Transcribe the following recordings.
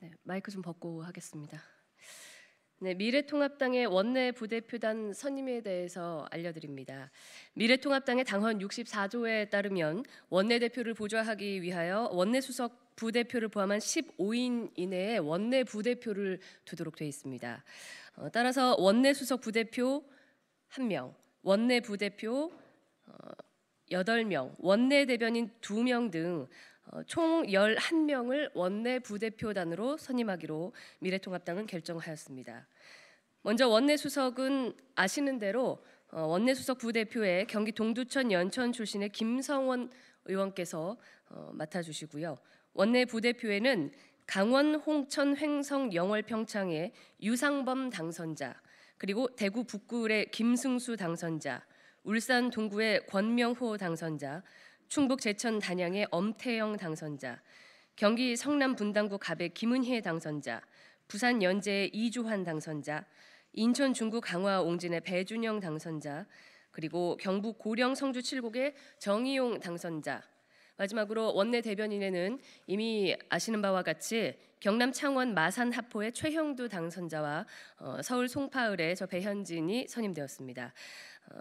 네, 마이크 좀 벗고 하겠습니다. 네, 미래통합당의 원내 부대표단 선임에 대해서 알려드립니다. 미래통합당의 당헌 64조에 따르면 원내대표를 보좌하기 위하여 원내수석 부대표를 포함한 15인 이내에 원내 부대표를 두도록 되어 있습니다. 어, 따라서 원내 수석 부대표 1명, 원내 부대표 어, 명 원내 대변인 2명 등 어, 총 11명을 원내 부대표단으로 선임하기로 미래통합당은 결정하였습니다. 먼저 원내 수석은 아시는 대로 어, 원내 수석 부대표에 경기 동두천 연천 출신의 김성원 의원께서 어, 맡아주시고요. 원내 부대표에는 강원 홍천 횡성 영월 평창의 유상범 당선자 그리고 대구 북구의 김승수 당선자 울산 동구의 권명호 당선자 충북 제천 단양의 엄태영 당선자, 경기 성남 분당구 갑의 김은희 당선자, 부산 연제의 이주환 당선자, 인천 중구 강화 옹진의 배준영 당선자, 그리고 경북 고령 성주 칠곡의정희용 당선자. 마지막으로 원내 대변인에는 이미 아시는 바와 같이 경남 창원 마산 합포의 최형두 당선자와 어, 서울 송파을의 저 배현진이 선임되었습니다. 어,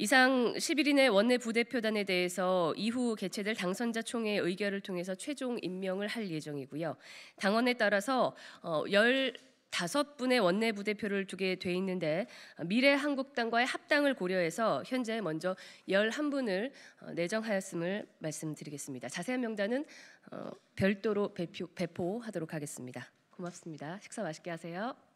이상 11인의 원내 부대표단에 대해서 이후 개최될 당선자 총회 의결을 통해서 최종 임명을 할 예정이고요. 당원에 따라서 어, 15분의 원내 부대표를 두게 돼 있는데 어, 미래 한국당과의 합당을 고려해서 현재 먼저 11분을 어, 내정하였음을 말씀드리겠습니다. 자세한 명단은 어, 별도로 배포하도록 하겠습니다. 고맙습니다. 식사 맛있게 하세요.